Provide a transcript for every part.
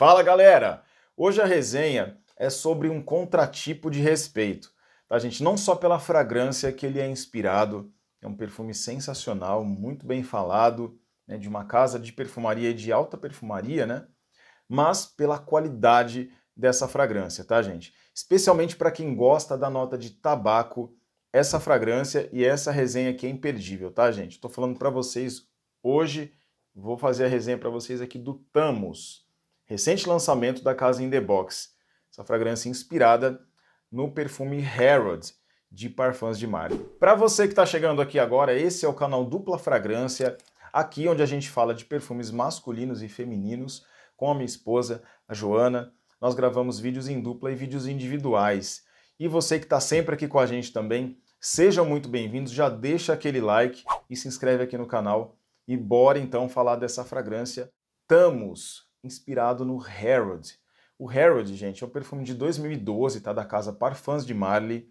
Fala galera! Hoje a resenha é sobre um contratipo de respeito, tá gente? Não só pela fragrância que ele é inspirado, é um perfume sensacional, muito bem falado, né, de uma casa de perfumaria e de alta perfumaria, né? Mas pela qualidade dessa fragrância, tá gente? Especialmente para quem gosta da nota de tabaco, essa fragrância e essa resenha aqui é imperdível, tá gente? Estou falando para vocês hoje, vou fazer a resenha para vocês aqui do Tamos recente lançamento da casa In The Box. Essa fragrância inspirada no perfume Herod de Parfums de Mari. Para você que está chegando aqui agora, esse é o canal Dupla Fragrância, aqui é onde a gente fala de perfumes masculinos e femininos com a minha esposa, a Joana. Nós gravamos vídeos em dupla e vídeos individuais. E você que está sempre aqui com a gente também, sejam muito bem-vindos, já deixa aquele like e se inscreve aqui no canal. E bora então falar dessa fragrância Tamos, inspirado no Harrod. O Harrod, gente, é um perfume de 2012, tá? Da casa Parfums de Marley.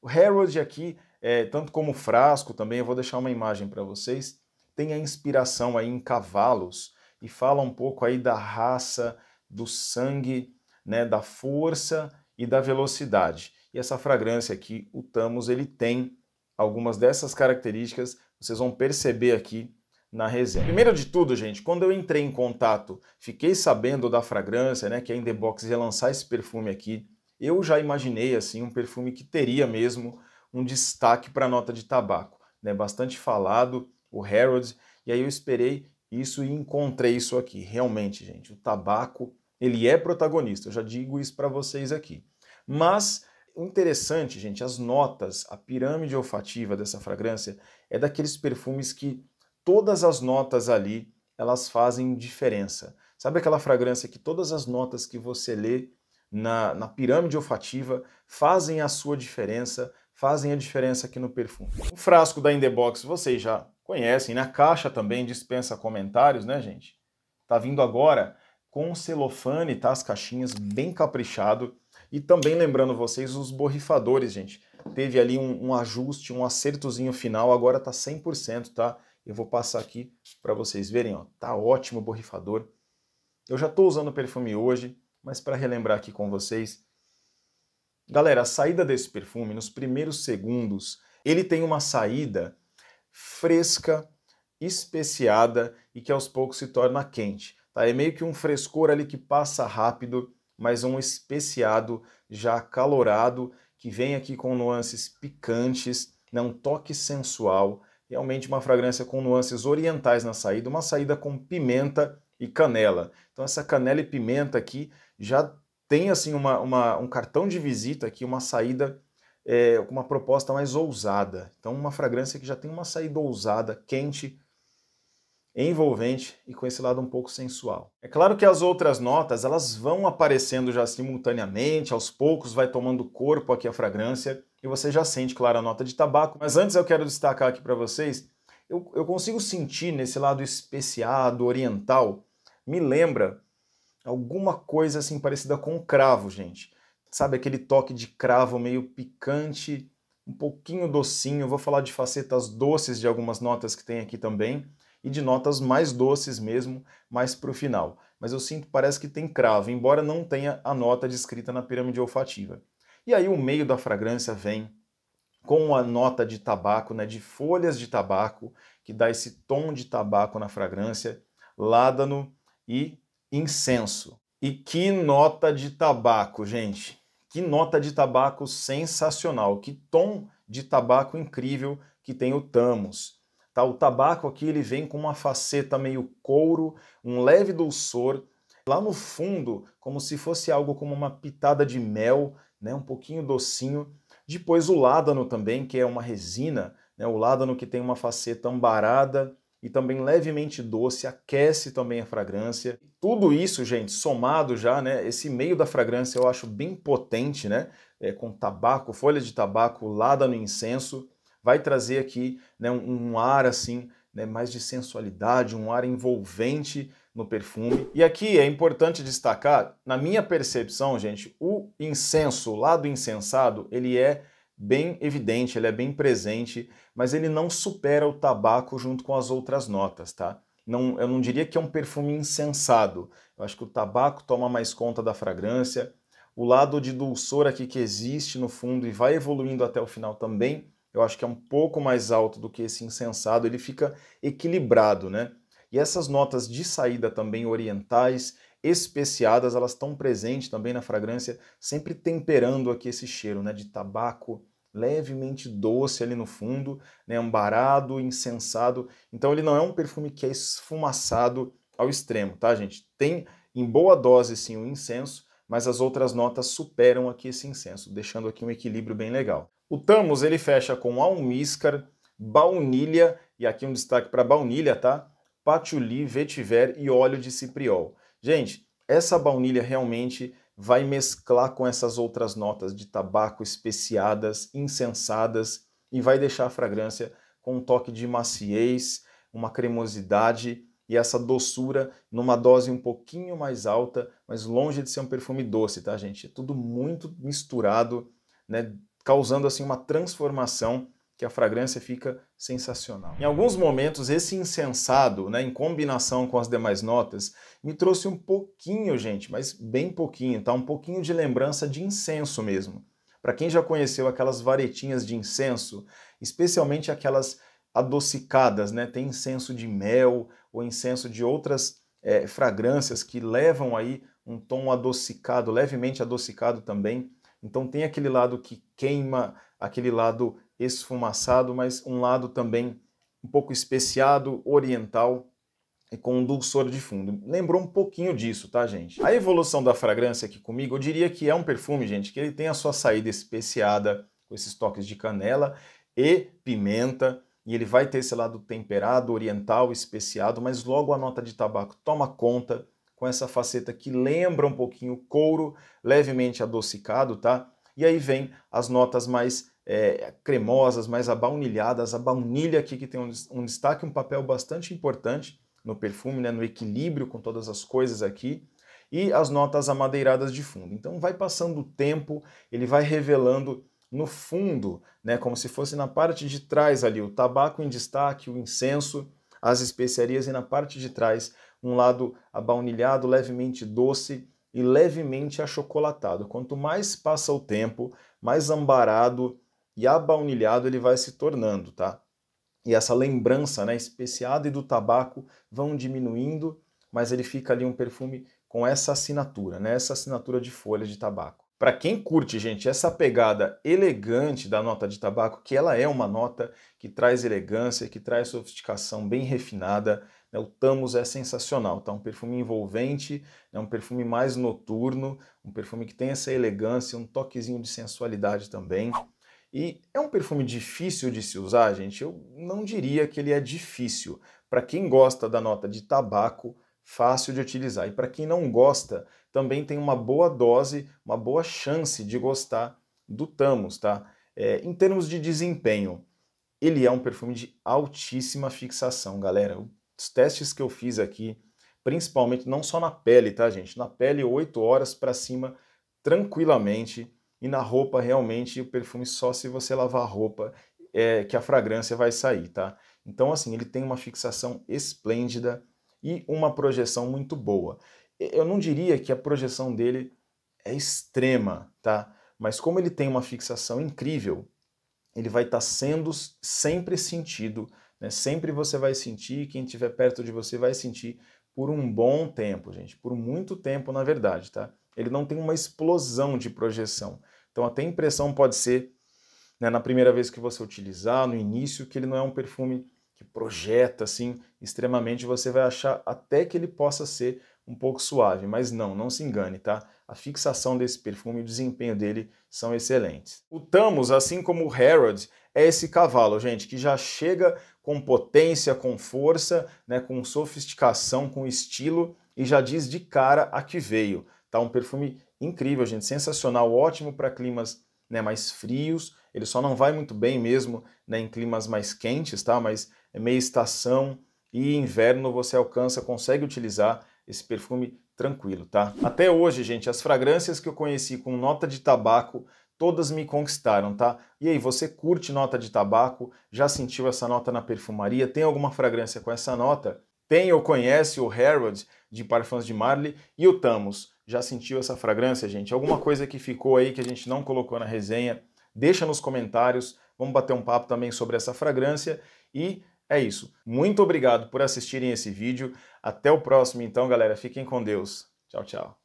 O Harrod aqui, é, tanto como frasco também, eu vou deixar uma imagem para vocês, tem a inspiração aí em cavalos e fala um pouco aí da raça, do sangue, né, da força e da velocidade. E essa fragrância aqui, o Tamos, ele tem algumas dessas características, vocês vão perceber aqui na resenha. Primeiro de tudo, gente, quando eu entrei em contato, fiquei sabendo da fragrância, né, que é a Indebox ia lançar esse perfume aqui, eu já imaginei assim um perfume que teria mesmo um destaque para a nota de tabaco, né, bastante falado, o Harold, e aí eu esperei isso e encontrei isso aqui. Realmente, gente, o tabaco, ele é protagonista, eu já digo isso para vocês aqui. Mas interessante, gente, as notas, a pirâmide olfativa dessa fragrância é daqueles perfumes que todas as notas ali, elas fazem diferença. Sabe aquela fragrância que todas as notas que você lê na, na pirâmide olfativa fazem a sua diferença, fazem a diferença aqui no perfume. O frasco da Indebox vocês já conhecem, na né? caixa também dispensa comentários, né gente? Tá vindo agora com celofane, tá? As caixinhas bem caprichado. E também lembrando vocês, os borrifadores, gente. Teve ali um, um ajuste, um acertozinho final, agora tá 100%, tá? Eu vou passar aqui para vocês verem, ó, tá ótimo o borrifador. Eu já estou usando o perfume hoje, mas para relembrar aqui com vocês, galera, a saída desse perfume nos primeiros segundos, ele tem uma saída fresca, especiada e que aos poucos se torna quente. Tá? É meio que um frescor ali que passa rápido, mas um especiado já acalorado que vem aqui com nuances picantes, né? um toque sensual realmente uma fragrância com nuances orientais na saída, uma saída com pimenta e canela. Então essa canela e pimenta aqui já tem assim uma, uma um cartão de visita aqui, uma saída eh, com é, uma proposta mais ousada. Então uma fragrância que já tem uma saída ousada, quente, envolvente e com esse lado um pouco sensual. É claro que as outras notas, elas vão aparecendo já simultaneamente, aos poucos vai tomando corpo aqui a fragrância e você já sente, claro, a nota de tabaco. Mas antes eu quero destacar aqui para vocês, eu, eu consigo sentir nesse lado especiado, oriental, me lembra alguma coisa assim parecida com cravo, gente. Sabe aquele toque de cravo meio picante, um pouquinho docinho. vou falar de facetas doces de algumas notas que tem aqui também e de notas mais doces mesmo, mais para o final. Mas eu sinto parece que tem cravo, embora não tenha a nota descrita na pirâmide olfativa. E aí o meio da fragrância vem com a nota de tabaco, né, de folhas de tabaco, que dá esse tom de tabaco na fragrância, ládano e incenso. E que nota de tabaco, gente! Que nota de tabaco sensacional! Que tom de tabaco incrível que tem o Tamos. Tá? O tabaco aqui ele vem com uma faceta meio couro, um leve dulçor, lá no fundo, como se fosse algo como uma pitada de mel, né? um pouquinho docinho. Depois o ládano também, que é uma resina, né? o ládano que tem uma faceta ambarada e também levemente doce, aquece também a fragrância. Tudo isso, gente, somado já, né? Esse meio da fragrância eu acho bem potente, né? É, com tabaco, folha de tabaco, ládano e incenso vai trazer aqui né, um, um ar assim né, mais de sensualidade, um ar envolvente no perfume. E aqui é importante destacar, na minha percepção, gente, o incenso, o lado incensado, ele é bem evidente, ele é bem presente, mas ele não supera o tabaco junto com as outras notas, tá? Não, eu não diria que é um perfume incensado. Eu acho que o tabaco toma mais conta da fragrância. O lado de dulçor aqui que existe no fundo e vai evoluindo até o final também eu acho que é um pouco mais alto do que esse insensado, ele fica equilibrado, né? E essas notas de saída também orientais, especiadas, elas estão presentes também na fragrância, sempre temperando aqui esse cheiro, né, de tabaco levemente doce ali no fundo, né, ambarado, incensado. Então ele não é um perfume que é esfumaçado ao extremo, tá, gente? Tem em boa dose sim o incenso, mas as outras notas superam aqui esse incenso, deixando aqui um equilíbrio bem legal. O Tamos ele fecha com almíscar, baunilha, e aqui um destaque para baunilha, tá? Patchouli, vetiver e óleo de cipriol. Gente, essa baunilha realmente vai mesclar com essas outras notas de tabaco especiadas, incensadas e vai deixar a fragrância com um toque de maciez, uma cremosidade e essa doçura numa dose um pouquinho mais alta, mas longe de ser um perfume doce, tá, gente? É tudo muito misturado, né? causando assim uma transformação que a fragrância fica sensacional. Em alguns momentos, esse incensado, né, em combinação com as demais notas, me trouxe um pouquinho, gente, mas bem pouquinho, tá? Um pouquinho de lembrança de incenso mesmo. Para quem já conheceu aquelas varetinhas de incenso, especialmente aquelas adocicadas, né? Tem incenso de mel ou incenso de outras é, fragrâncias que levam aí um tom adocicado, levemente adocicado também então tem aquele lado que queima, aquele lado esfumaçado, mas um lado também um pouco especiado, oriental e com um dulçor de fundo. Lembrou um pouquinho disso, tá, gente? A evolução da fragrância aqui comigo, eu diria que é um perfume, gente, que ele tem a sua saída especiada com esses toques de canela e pimenta, e ele vai ter esse lado temperado, oriental, especiado, mas logo a nota de tabaco toma conta com essa faceta que lembra um pouquinho couro, levemente adocicado, tá? E aí vem as notas mais é, cremosas, mais abaunilhadas, a baunilha aqui que tem um, um destaque, um papel bastante importante no perfume, né, no equilíbrio com todas as coisas aqui, e as notas amadeiradas de fundo. Então vai passando o tempo, ele vai revelando no fundo, né, como se fosse na parte de trás ali, o tabaco em destaque, o incenso, as especiarias e na parte de trás um lado abaunilhado, levemente doce e levemente achocolatado. Quanto mais passa o tempo, mais ambarado e abaunilhado ele vai se tornando, tá? E essa lembrança, né, especiada e do tabaco vão diminuindo, mas ele fica ali um perfume com essa assinatura, né? Essa assinatura de folha de tabaco. Para quem curte, gente, essa pegada elegante da nota de tabaco, que ela é uma nota que traz elegância, que traz sofisticação bem refinada, né? O Tamus é sensacional, tá? Um perfume envolvente, é né? um perfume mais noturno, um perfume que tem essa elegância, um toquezinho de sensualidade também. E é um perfume difícil de se usar, gente? Eu não diria que ele é difícil. Para quem gosta da nota de tabaco, fácil de utilizar. E para quem não gosta, também tem uma boa dose, uma boa chance de gostar do Tamus, tá? É, em termos de desempenho, ele é um perfume de altíssima fixação, galera. O os testes que eu fiz aqui, principalmente não só na pele, tá, gente? Na pele, 8 horas para cima, tranquilamente. E na roupa, realmente, o perfume só se você lavar a roupa é, que a fragrância vai sair, tá? Então, assim, ele tem uma fixação esplêndida e uma projeção muito boa. Eu não diria que a projeção dele é extrema, tá? Mas como ele tem uma fixação incrível, ele vai estar tá sendo sempre sentido né? Sempre você vai sentir, quem estiver perto de você vai sentir por um bom tempo, gente, por muito tempo, na verdade, tá? Ele não tem uma explosão de projeção. Então, até impressão pode ser né, na primeira vez que você utilizar, no início, que ele não é um perfume que projeta assim extremamente. Você vai achar até que ele possa ser um pouco suave, mas não, não se engane, tá? A fixação desse perfume e o desempenho dele são excelentes. O Tamos, assim como o Herod, é esse cavalo, gente, que já chega com potência, com força, né, com sofisticação, com estilo e já diz de cara a que veio. Tá um perfume incrível, gente, sensacional, ótimo para climas né, mais frios. Ele só não vai muito bem mesmo né, em climas mais quentes, tá? Mas é meia estação e inverno você alcança, consegue utilizar esse perfume tranquilo, tá? Até hoje, gente, as fragrâncias que eu conheci com nota de tabaco todas me conquistaram, tá? E aí, você curte nota de tabaco? Já sentiu essa nota na perfumaria? Tem alguma fragrância com essa nota? Tem ou conhece o Herald de Parfums de Marley e o Tamos? Já sentiu essa fragrância, gente? Alguma coisa que ficou aí que a gente não colocou na resenha? Deixa nos comentários, vamos bater um papo também sobre essa fragrância e é isso. Muito obrigado por assistirem esse vídeo. Até o próximo, então, galera. Fiquem com Deus. Tchau, tchau.